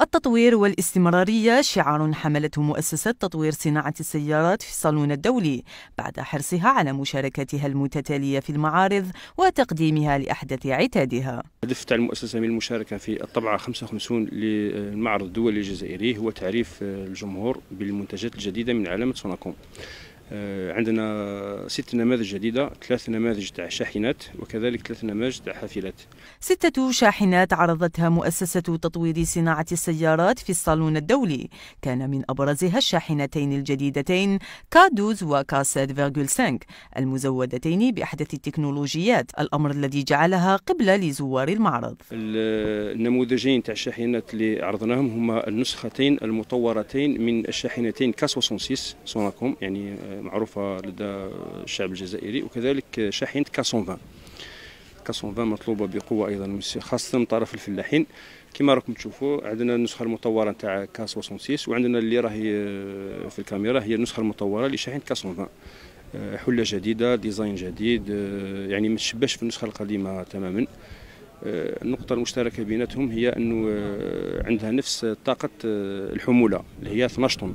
التطوير والاستمرارية شعار حملته مؤسسة تطوير صناعة السيارات في الصالون الدولي بعد حرصها على مشاركتها المتتالية في المعارض وتقديمها لأحدث عتادها هدف تاع المؤسسة من المشاركة في الطبعة 55 للمعرض الدولي الجزائري هو تعريف الجمهور بالمنتجات الجديدة من علامة سوناكوم آه، عندنا ست نماذج جديدة ثلاث نماذج تاع شاحنات وكذلك ثلاث نماذج تاع حافلات ستة شاحنات عرضتها مؤسسة تطوير صناعة السيارات في الصالون الدولي كان من أبرزها الشاحنتين الجديدتين كادوز وكا 7.5 المزودتين بأحدث التكنولوجيات الأمر الذي جعلها قبلة لزوار المعرض النموذجين تاع الشاحنات اللي عرضناهم هما النسختين المطورتين من الشاحنتين كا 66 سوناكوم يعني آه، معروفة لدى الشعب الجزائري وكذلك شاحنة كاسون كاسون فان مطلوبة بقوة أيضا خاصة من طرف الفلاحين كما راكم تشوفوا عندنا النسخة المطورة نتاع كاس 66 وعندنا اللي راهي آه، في الكاميرا هي النسخة المطورة لشاحنة كاسون فان آه، حلة جديدة ديزاين جديد آه، يعني ما تشبهش في النسخة القديمة تماما النقطة المشتركة بيناتهم هي أنه عندها نفس طاقة الحمولة اللي هي 12 طن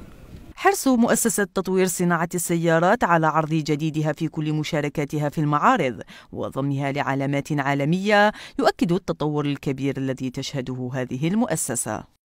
حرص مؤسسة تطوير صناعة السيارات على عرض جديدها في كل مشاركاتها في المعارض وضمها لعلامات عالمية يؤكد التطور الكبير الذي تشهده هذه المؤسسة